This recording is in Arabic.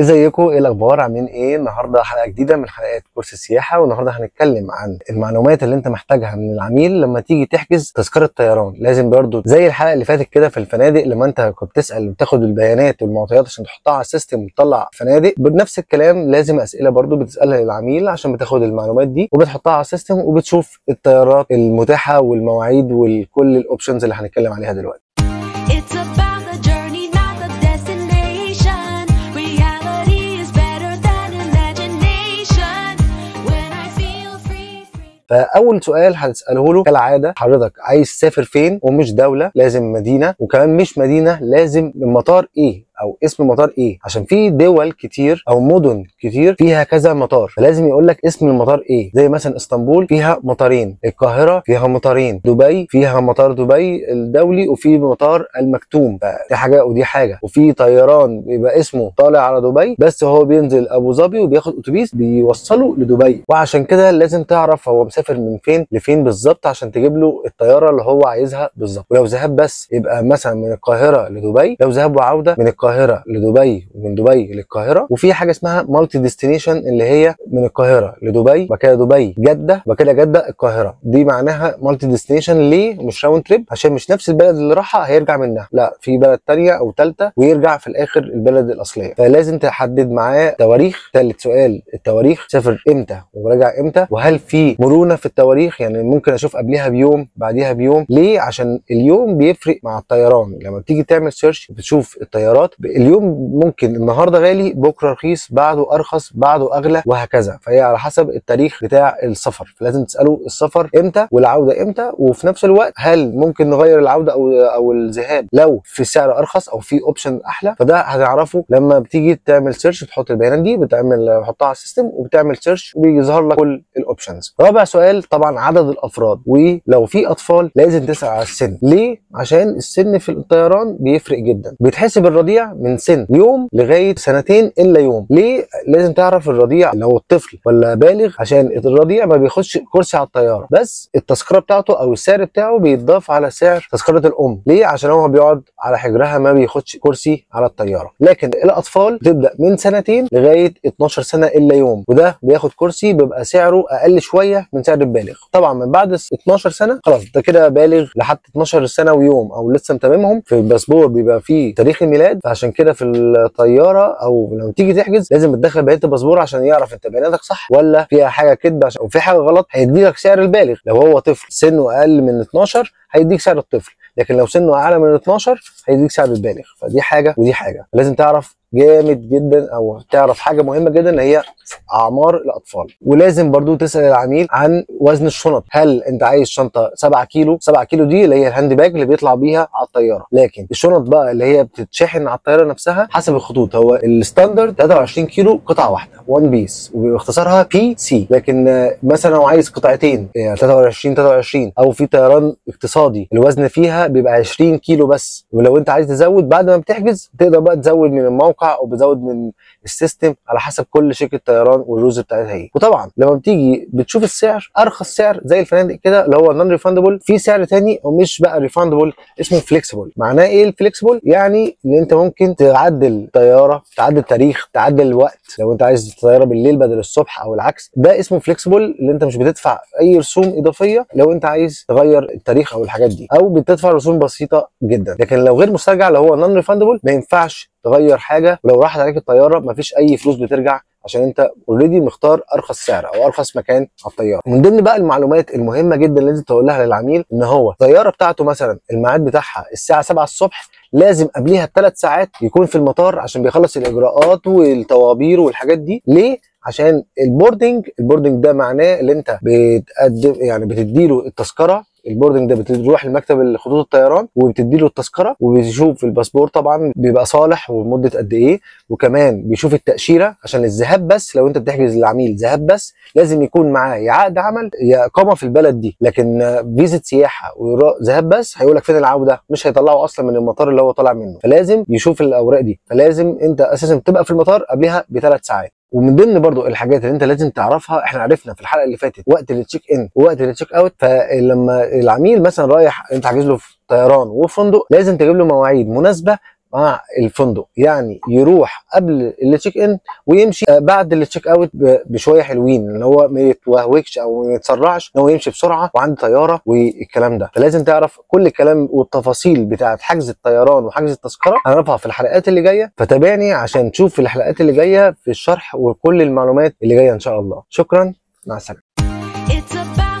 ازيكم ايه الاخبار عاملين ايه النهارده حلقه جديده من حلقات كورس السياحه والنهارده هنتكلم عن المعلومات اللي انت محتاجها من العميل لما تيجي تحجز تذكره طيران لازم برضو زي الحلقه اللي فاتت كده في الفنادق لما انت كنت بتسال بتاخد البيانات والمعطيات عشان تحطها على السيستم وتطلع فنادق بنفس الكلام لازم اسئله برضو بتسالها للعميل عشان بتاخد المعلومات دي وبتحطها على السيستم وبتشوف الطيارات المتاحه والمواعيد وكل الاوبشنز اللي هنتكلم عليها دلوقتي فاول سؤال هتساله له كالعاده حضرتك عايز تسافر فين ومش دوله لازم مدينه وكمان مش مدينه لازم المطار ايه او اسم مطار ايه عشان في دول كتير او مدن كتير فيها كذا مطار فلازم يقول لك اسم المطار ايه زي مثلا اسطنبول فيها مطارين القاهره فيها مطارين دبي فيها مطار دبي الدولي وفي مطار المكتوم فدي حاجه ودي حاجه وفي طيران بيبقى اسمه طالع على دبي بس هو بينزل ابو ظبي وبياخد اتوبيس بيوصله لدبي وعشان كده لازم تعرف هو مسافر من فين لفين بالظبط عشان تجيب له الطياره اللي هو عايزها بالظبط ولو ذهاب بس يبقى مثلا من القاهره لدبي لو ذهاب وعوده من القاهره القاهره لدبي ومن دبي للقاهره وفي حاجه اسمها مالتي ديستنيشن اللي هي من القاهره لدبي وبعد كده دبي جده وبعد كده جده القاهره دي معناها مالتي ديستنيشن ليه مش راوند تريب عشان مش نفس البلد اللي راحها هيرجع منها لا في بلد ثانيه او ثالثه ويرجع في الاخر البلد الاصليه فلازم تحدد معاه تواريخ ثالث سؤال التواريخ سافر امتى وراجع امتى وهل في مرونه في التواريخ يعني ممكن اشوف قبلها بيوم بعديها بيوم ليه عشان اليوم بيفرق مع الطيران لما بتيجي تعمل سيرش بتشوف الطيارات اليوم ممكن النهارده غالي بكره رخيص بعده ارخص بعده اغلى وهكذا فهي على حسب التاريخ بتاع السفر فلازم تساله السفر امتى والعوده امتى وفي نفس الوقت هل ممكن نغير العوده او او الذهاب لو في سعر ارخص او في اوبشن احلى فده هتعرفه لما بتيجي تعمل سيرش بتحط البيانات دي بتعمل بتحطها على السيستم وبتعمل سيرش وبيظهر لك كل الاوبشنز رابع سؤال طبعا عدد الافراد ولو في اطفال لازم تسال على السن ليه عشان السن في الطيران بيفرق جدا بيتحسب الرضيع من سن يوم لغايه سنتين الا يوم ليه لازم تعرف الرضيع لو الطفل ولا بالغ عشان الرضيع ما بيخش كرسي على الطياره بس التذكره بتاعته او السعر بتاعه بيتضاف على سعر تذكره الام ليه عشان هو بيقعد على حجرها ما بيخش كرسي على الطياره لكن الاطفال تبدا من سنتين لغايه 12 سنه الا يوم وده بياخد كرسي بيبقى سعره اقل شويه من سعر البالغ طبعا من بعد 12 سنه خلاص ده كده بالغ لحد 12 سنه ويوم او لسه متممهم في الباسبور بيبقى فيه تاريخ الميلاد عشان كده في الطياره او لما تيجي تحجز لازم تدخل بيانات الباسبور عشان يعرف انت بياناتك صح ولا فيها حاجه كدب عشان او في حاجه غلط هيدي لك سعر البالغ لو هو طفل سنه اقل من 12 هيديك سعر الطفل لكن لو سنه اعلى من 12 هيديك سعر البالغ فدي حاجه ودي حاجه لازم تعرف جامد جدا او تعرف حاجه مهمه جدا هي اعمار الاطفال ولازم برضو تسال العميل عن وزن الشنط هل انت عايز شنطه 7 كيلو 7 كيلو دي اللي هي الهاند باج اللي بيطلع بيها على الطياره لكن الشنط بقى اللي هي بتتشحن على الطياره نفسها حسب الخطوط هو الستاندرد 23 كيلو قطعه واحده وان بيس وباختصارها بي سي لكن مثلا لو عايز قطعتين 23 آه، 23 او في طيران اقتصادي الوزن فيها بيبقى 20 كيلو بس ولو انت عايز تزود بعد ما بتحجز تقدر بقى تزود من الموقع الموقع او بزود من السيستم على حسب كل شركه طيران والروز بتاعتها ايه وطبعا لما بتيجي بتشوف السعر ارخص سعر زي الفنادق كده اللي هو نون ريفاندبل في سعر تاني ومش بقى ريفاندبل اسمه فليكسبل معناه ايه الفليكسبل يعني ان انت ممكن تعدل طياره تعدل تاريخ تعدل وقت لو انت عايز الطياره بالليل بدل الصبح او العكس ده اسمه فليكسبل اللي انت مش بتدفع اي رسوم اضافيه لو انت عايز تغير التاريخ او الحاجات دي او بتدفع رسوم بسيطه جدا لكن لو غير مسترجع اللي هو نون ريفاندبل ما ينفعش تغير حاجه ولو راحت عليك الطياره مفيش اي فلوس بترجع عشان انت اوريدي مختار ارخص سعر او ارخص مكان على الطياره من ضمن بقى المعلومات المهمه جدا اللي لازم تقولها للعميل ان هو الطياره بتاعته مثلا الميعاد بتاعها الساعه 7 الصبح لازم قبليها بثلاث ساعات يكون في المطار عشان بيخلص الاجراءات والطوابير والحاجات دي ليه عشان البوردنج البوردنج ده معناه ان انت بتقدم يعني بتدي له التذكره البوردنج ده بتروح لمكتب خطوط الطيران وبتدي له التذكره وبيشوف الباسبور طبعا بيبقى صالح ومده قد ايه وكمان بيشوف التاشيره عشان الذهاب بس لو انت بتحجز للعميل ذهاب بس لازم يكون معاه يا عقد عمل يا اقامه في البلد دي لكن فيزا سياحه وذهاب بس هيقول لك فين العوده مش هيطلعه اصلا من المطار اللي هو طالع منه فلازم يشوف الاوراق دي فلازم انت اساسا تبقى في المطار قبلها بثلاث ساعات ومن ضمن برضو الحاجات اللي انت لازم تعرفها احنا عرفنا في الحلقه اللي فاتت وقت التشيك ان ووقت التشيك اوت فلما العميل مثلا رايح انت حاجز له في طيران وفندق لازم تجيب له مواعيد مناسبه مع الفندق يعني يروح قبل التشيك ان ويمشي آه، بعد التشيك اوت بشويه حلوين ان هو ما يتوهوكش او ما يتسرعش ان هو يمشي بسرعه وعنده طياره والكلام ده فلازم تعرف كل الكلام والتفاصيل بتاعه حجز الطيران وحجز التذكره هنعرفها في الحلقات اللي جايه فتابعني عشان تشوف الحلقات اللي جايه في الشرح وكل المعلومات اللي جايه ان شاء الله شكرا مع السلامه